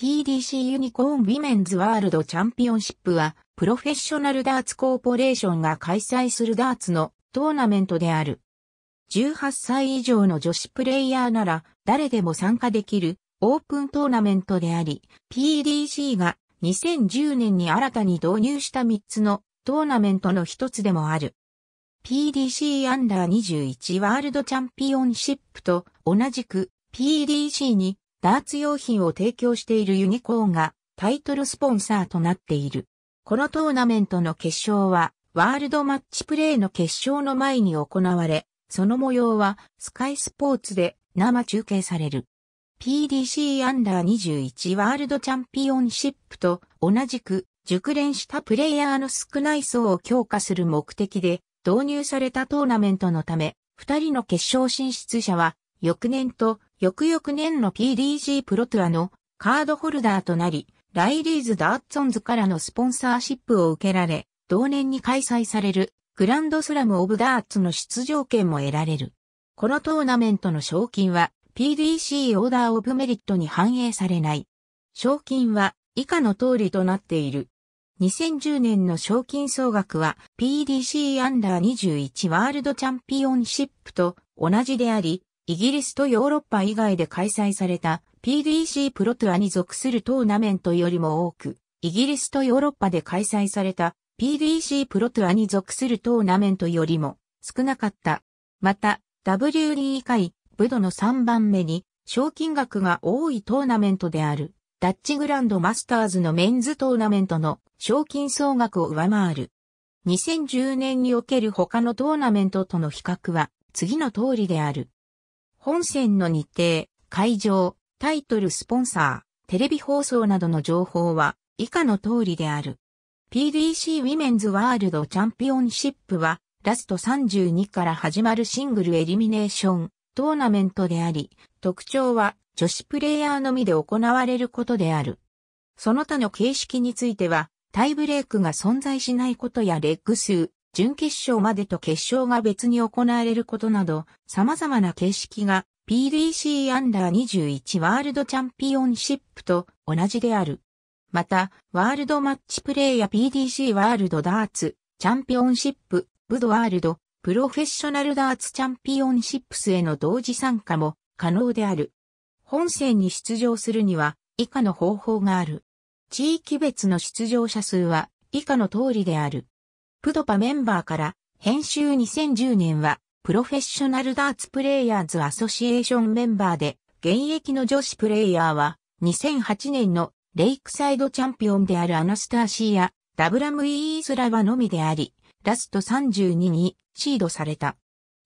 PDC ユニコーンウィメンズワールドチャンピオンシップは、プロフェッショナルダーツコーポレーションが開催するダーツのトーナメントである。18歳以上の女子プレイヤーなら誰でも参加できるオープントーナメントであり、PDC が2010年に新たに導入した3つのトーナメントの一つでもある。PDC アンダー21ワールドチャンピオンシップと同じく PDC にダーツ用品を提供しているユニコーンがタイトルスポンサーとなっている。このトーナメントの決勝は、ワールドマッチプレーの決勝の前に行われ、その模様はスカイスポーツで生中継される。PDC アンダー21ワールドチャンピオンシップと同じく熟練したプレイヤーの少ない層を強化する目的で導入されたトーナメントのため、二人の決勝進出者は翌年と翌々年の PDG プロトゥアのカードホルダーとなり、ライリーズ・ダーツオンズからのスポンサーシップを受けられ、同年に開催されるグランドスラム・オブ・ダーツの出場権も得られる。このトーナメントの賞金は PDC オーダー・オブ・メリットに反映されない。賞金は以下の通りとなっている。2010年の賞金総額は PDC アンダー21ワールドチャンピオンシップと同じであり、イギリスとヨーロッパ以外で開催された PDC プロトゥアに属するトーナメントよりも多く、イギリスとヨーロッパで開催された PDC プロトゥアに属するトーナメントよりも少なかった。また、W リー会、ブドの3番目に賞金額が多いトーナメントである、ダッチグランドマスターズのメンズトーナメントの賞金総額を上回る。2010年における他のトーナメントとの比較は次の通りである。本戦の日程、会場、タイトルスポンサー、テレビ放送などの情報は以下の通りである。PDC ウィメンズワールドチャンピオンシップはラスト32から始まるシングルエリミネーショントーナメントであり、特徴は女子プレイヤーのみで行われることである。その他の形式についてはタイブレークが存在しないことやレッグ数、準決勝までと決勝が別に行われることなど、様々な形式が PDC アンダー21ワールドチャンピオンシップと同じである。また、ワールドマッチプレイや PDC ワールドダーツ、チャンピオンシップ、ブドワールド、プロフェッショナルダーツチャンピオンシップスへの同時参加も可能である。本戦に出場するには以下の方法がある。地域別の出場者数は以下の通りである。プドパメンバーから、編集2010年は、プロフェッショナルダーツプレイヤーズアソシエーションメンバーで、現役の女子プレイヤーは、2008年のレイクサイドチャンピオンであるアナスターシーア、ダブラムイースラワのみであり、ラスト32にシードされた。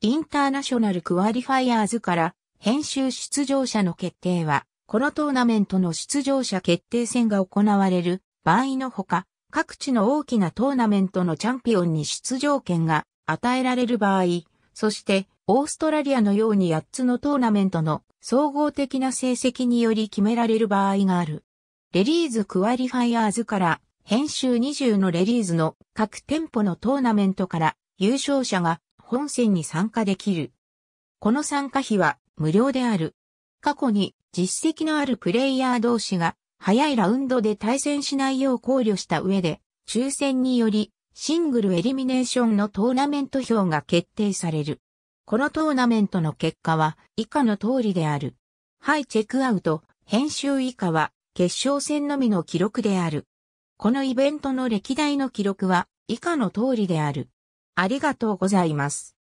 インターナショナルクワリファイアーズから編集出場者の決定は、このトーナメントの出場者決定戦が行われる場合のほか、各地の大きなトーナメントのチャンピオンに出場権が与えられる場合、そしてオーストラリアのように8つのトーナメントの総合的な成績により決められる場合がある。レリーズクワリファイアーズから編集20のレリーズの各店舗のトーナメントから優勝者が本戦に参加できる。この参加費は無料である。過去に実績のあるプレイヤー同士が早いラウンドで対戦しないよう考慮した上で、抽選により、シングルエリミネーションのトーナメント表が決定される。このトーナメントの結果は以下の通りである。ハイチェックアウト、編集以下は決勝戦のみの記録である。このイベントの歴代の記録は以下の通りである。ありがとうございます。